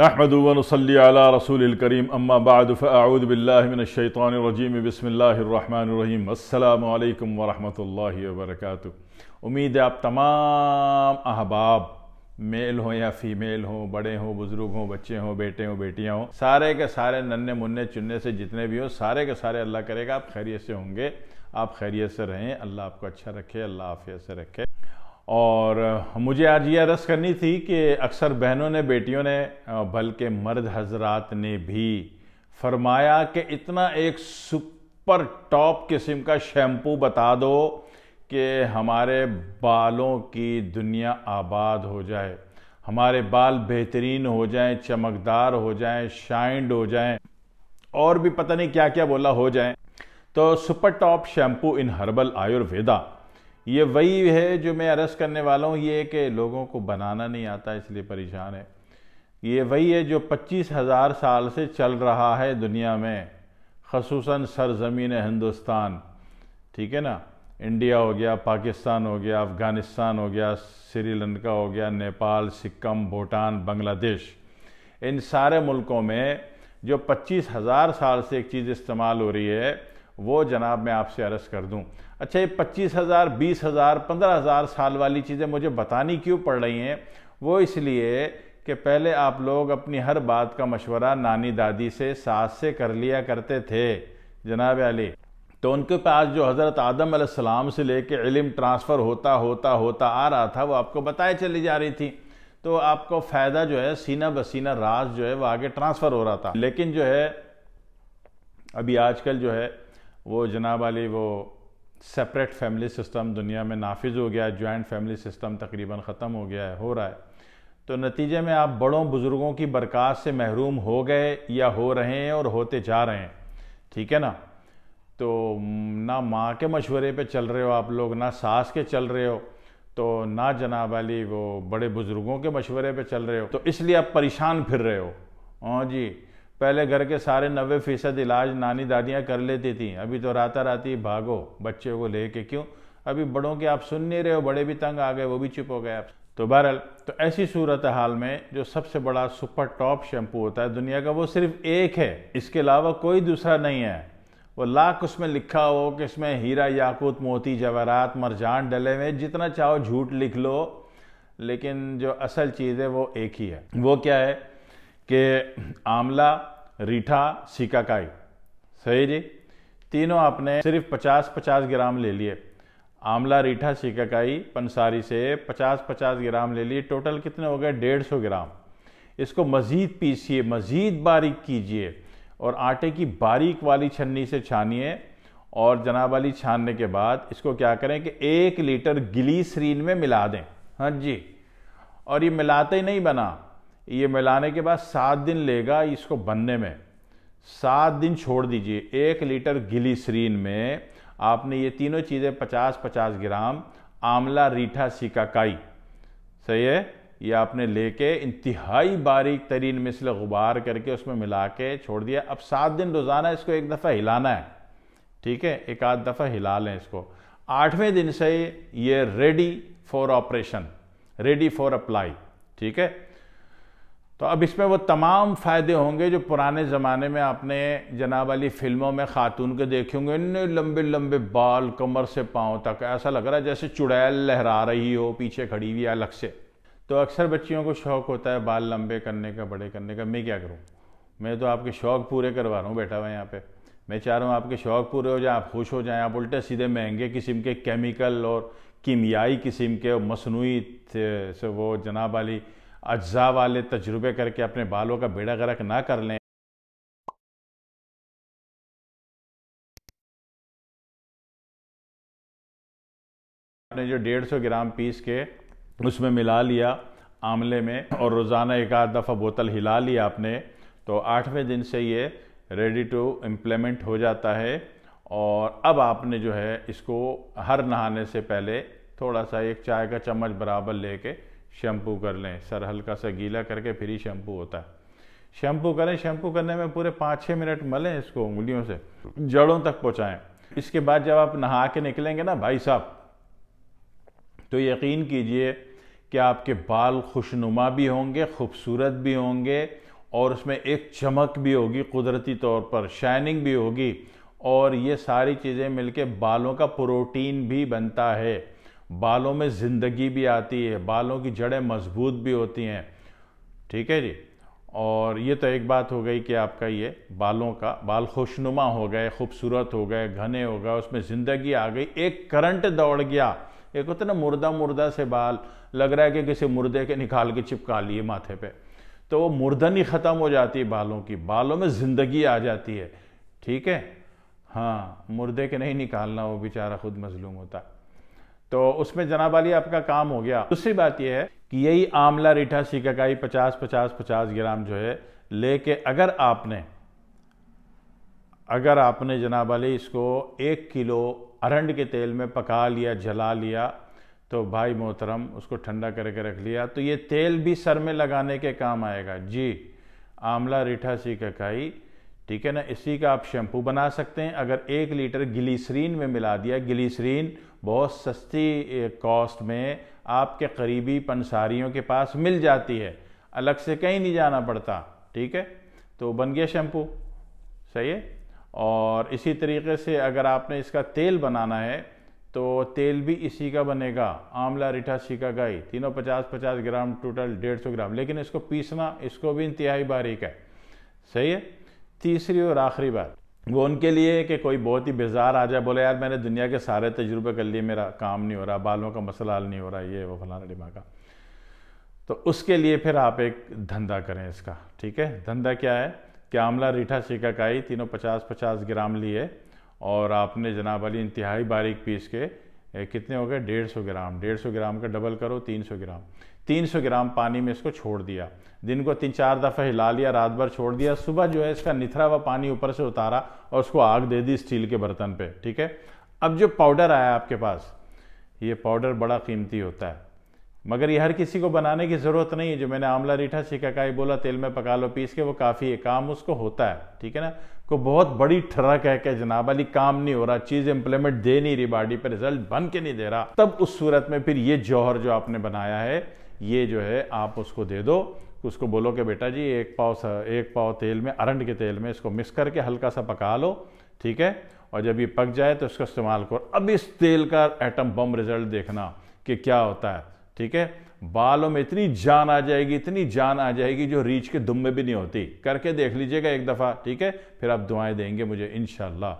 नहमदनसली रसूल करीम अम्मा बादफ़ाउदबिल्लाशैतरजीम बसमीम अल्लाम वरहमल वर्क उम्मीद है आप तमाम अहबाब मेल हों या फीमेल हों बड़े हों बुज़ुर्ग हों बच्चे हों बेटे हों बेटियाँ हों सारे के सारे नन्हे मुन्ने चुन्ने से जितने भी हों सारे के सारे अल्लाह करेगा आप खैरियत से होंगे आप खैरियत से रहें अल्लाह आपको अच्छा रखे अल्लाह आफियत से रखे और मुझे आज यह रस करनी थी कि अक्सर बहनों ने बेटियों ने बल्कि मर्द हजरात ने भी फरमाया कि इतना एक सुपर टॉप किस्म का शैम्पू बता दो कि हमारे बालों की दुनिया आबाद हो जाए हमारे बाल बेहतरीन हो जाएं चमकदार हो जाएं शाइंड हो जाएं और भी पता नहीं क्या क्या बोला हो जाएं तो super top shampoo in herbal Ayurveda ये वही है जो मैं अरेस्ट करने वाला हूँ ये कि लोगों को बनाना नहीं आता इसलिए परेशान है ये वही है जो पच्चीस हज़ार साल से चल रहा है दुनिया में खसूस सरजमीन हिंदुस्तान ठीक है ना इंडिया हो गया पाकिस्तान हो गया अफ़गानिस्तान हो गया श्रीलंका हो गया नेपाल सिक्किम भूटान बांग्लादेश इन सारे मुल्कों में जो पच्चीस हज़ार साल से एक चीज़ इस्तेमाल हो रही है वो जनाब मैं आपसे अरज कर दूं अच्छा ये पच्चीस हज़ार बीस हज़ार पंद्रह हज़ार साल वाली चीज़ें मुझे बतानी क्यों पड़ रही हैं वो इसलिए कि पहले आप लोग अपनी हर बात का मशवरा नानी दादी से सास से कर लिया करते थे जनाब अली तो उनके पास जो हज़रत आदम सलाम से लेके इलम ट्रांसफ़र होता होता होता आ रहा था वो आपको बताए चली जा रही थी तो आपको फ़ायदा जो है सीना बसीना राज जो है वो आगे ट्रांसफ़र हो रहा था लेकिन जो है अभी आजकल जो है वो जनाब अली वो सेपरेट फैमिली सिस्टम दुनिया में नाफिज हो गया है जॉइंट फैमिली सिस्टम तकरीबन ख़त्म हो गया है हो रहा है तो नतीजे में आप बड़ों बुज़ुर्गों की बरक़ात से महरूम हो गए या हो रहे हैं और होते जा रहे हैं ठीक है ना तो ना माँ के मशवरे पे चल रहे हो आप लोग ना सास के चल रहे हो तो ना जनाब अली वो बड़े बुज़ुर्गों के मशवरे पे चल रहे हो तो इसलिए आप परेशान फिर रहे हो हाँ जी पहले घर के सारे नब्बे फीसद इलाज नानी दादियाँ कर लेती थी अभी तो राता राती भागो बच्चे को ले के क्यों अभी बड़ों के आप सुन नहीं रहे हो बड़े भी तंग आ गए वो भी चुप हो गए आप तो बहरहाल तो ऐसी सूरत हाल में जो सबसे बड़ा सुपर टॉप शैम्पू होता है दुनिया का वो सिर्फ एक है इसके अलावा कोई दूसरा नहीं है वो लाख उसमें लिखा हो कि इसमें हीरा याकूत मोती जवारात मरजान डले हुए जितना चाहो झूठ लिख लो लेकिन जो असल चीज़ है वो एक ही है वो क्या है कि आंवला रीठा सिकाकाई सही जी तीनों आपने सिर्फ 50-50 ग्राम ले लिए आंवला रीठा सिकाकाई पंसारी से 50-50 ग्राम ले लिए टोटल कितने हो गए 150 ग्राम इसको मज़ीद पीसिए मज़ीद बारीक कीजिए और आटे की बारीक वाली छन्नी से छानिए और जनाब वाली छानने के बाद इसको क्या करें कि एक लीटर सरीन में मिला दें हाँ जी और ये मिलाते ही नहीं बना ये मिलाने के बाद सात दिन लेगा इसको बनने में सात दिन छोड़ दीजिए एक लीटर गिलीसरीन में आपने ये तीनों चीज़ें पचास पचास ग्राम आंवला रीठा सिकाकाई सही है ये आपने लेके इंतहाई बारीक तरीन में इसलिए गुबार करके उसमें मिला के छोड़ दिया अब सात दिन रोज़ाना इसको एक दफ़ा हिलाना है ठीक है एक आध दफ़ा हिला लें इसको आठवें दिन से ये ready for operation ready for apply ठीक है तो अब इसमें वो तमाम फ़ायदे होंगे जो पुराने ज़माने में आपने जनाब वाली फ़िल्मों में ख़ातून के देखे होंगे इन लंबे लंबे बाल कमर से पाँव तक ऐसा लग रहा है जैसे चुड़ैल लहरा रही हो पीछे खड़ी हुई अलग से तो अक्सर बच्चियों को शौक़ होता है बाल लंबे करने का बड़े करने का मैं क्या करूँ मैं तो आपके शौक़ पूरे करवा रहा हूँ बेटा मैं यहाँ पर मैं चाह रहा हूँ आपके शौक़ पूरे हो जाए आप खुश हो जाएँ आप उल्टे सीधे महंगे किस्म के केमिकल और कीमियाई किस्म के और मसनू से वो जनाब वाली अज्जा वाले तजुर्बे करके अपने बालों का बेड़ा गर्क ना कर लें आपने जो डेढ़ सौ ग्राम पीस के उसमें मिला लिया आमले में और रोज़ाना एक आध दफ़ा बोतल हिला लिया आपने तो आठवें दिन से ये रेडी टू इम्प्लीमेंट हो जाता है और अब आपने जो है इसको हर नहाने से पहले थोड़ा सा एक चाय का चम्मच बराबर लेके शैम्पू कर लें सर हल्का सा गीला करके फिर ही शैम्पू होता है शैम्पू करें शैम्पू करने में पूरे पाँच छः मिनट मलें इसको उंगलियों से जड़ों तक पहुँचाएँ इसके बाद जब आप नहा के निकलेंगे ना भाई साहब तो यकीन कीजिए कि आपके बाल खुशनुमा भी होंगे खूबसूरत भी होंगे और उसमें एक चमक भी होगी कुदरती तौर पर शाइनिंग भी होगी और ये सारी चीज़ें मिलके बालों का प्रोटीन भी बनता है बालों में ज़िंदगी भी आती है बालों की जड़ें मजबूत भी होती हैं ठीक है जी और ये तो एक बात हो गई कि आपका ये बालों का बाल खुशनुमा हो गए खूबसूरत हो गए घने हो गए उसमें ज़िंदगी आ गई एक करंट दौड़ गया एक होता ना मुर्दा मुर्दा से बाल लग रहा है कि किसी मुर्दे के निकाल के चिपका लिए माथे पे तो वो मुर्दन ही ख़त्म हो जाती है बालों की बालों में ज़िंदगी आ जाती है ठीक है हाँ मुर्दे के नहीं निकालना वो बेचारा खुद मजलूम होता है तो उसमें जनाब अली आपका काम हो गया दूसरी बात यह है कि यही आमला रीठा सीकाकाई पचास पचास पचास ग्राम जो है लेके अगर आपने अगर आपने जनाब अली इसको एक किलो अरंड के तेल में पका लिया जला लिया तो भाई मोहतरम उसको ठंडा करके रख लिया तो ये तेल भी सर में लगाने के काम आएगा जी आमला रीठा सीकाकाई ठीक है ना इसी का आप शैम्पू बना सकते हैं अगर एक लीटर गिलीसरीन में मिला दिया गिलीसरीन बहुत सस्ती कॉस्ट में आपके करीबी पंसारियों के पास मिल जाती है अलग से कहीं नहीं जाना पड़ता ठीक है तो बन गया शैम्पू सही है और इसी तरीके से अगर आपने इसका तेल बनाना है तो तेल भी इसी का बनेगा आंवला रिठा गाई तीनों पचास पचास ग्राम टोटल डेढ़ सौ ग्राम लेकिन इसको पीसना इसको भी इंतहाई बारीक है सही है तीसरी और आखिरी बात वो उनके लिए कि कोई बहुत ही बेजार आ जाए बोले यार मैंने दुनिया के सारे तजुर्बे कर लिए मेरा काम नहीं हो रहा बालों का मसला हल नहीं हो रहा ये वो फलाना का तो उसके लिए फिर आप एक धंधा करें इसका ठीक है धंधा क्या है कि आमला रीठा शिकाकाई तीनों पचास पचास ग्राम लिए और आपने जनाब अली इंतहाई बारीक पीस के कितने हो गए डेढ़ सौ ग्राम डेढ़ सौ ग्राम का डबल करो तीन सौ ग्राम तीन सौ ग्राम पानी में इसको छोड़ दिया दिन को तीन चार दफ़ा हिला लिया रात भर छोड़ दिया सुबह जो है इसका निथरा हुआ पानी ऊपर से उतारा और उसको आग दे दी स्टील के बर्तन पे ठीक है अब जो पाउडर आया आपके पास ये पाउडर बड़ा कीमती होता है मगर ये हर किसी को बनाने की ज़रूरत नहीं है जो मैंने आंवला रीठा शिकाकाई बोला तेल में पका लो पीस के वो काफ़ी है काम उसको होता है ठीक है ना को बहुत बड़ी ठरक है कि जनाब अली काम नहीं हो रहा चीज़ इंप्लीमेंट दे नहीं रही बॉडी पर रिजल्ट बन के नहीं दे रहा तब उस सूरत में फिर ये जौहर जो आपने बनाया है ये जो है आप उसको दे दो उसको बोलो कि बेटा जी एक पाव एक पाव तेल में अरंड के तेल में इसको मिक्स करके हल्का सा पका लो ठीक है और जब ये पक जाए तो इसका इस्तेमाल करो अब इस तेल का एटम बम रिजल्ट देखना कि क्या होता है ठीक है बालों में इतनी जान आ जाएगी इतनी जान आ जाएगी जो रीछ के दुम में भी नहीं होती करके देख लीजिएगा एक दफ़ा ठीक है फिर आप दुआएं देंगे मुझे इन शाला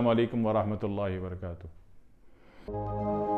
वालेकुम वरहमल वर्का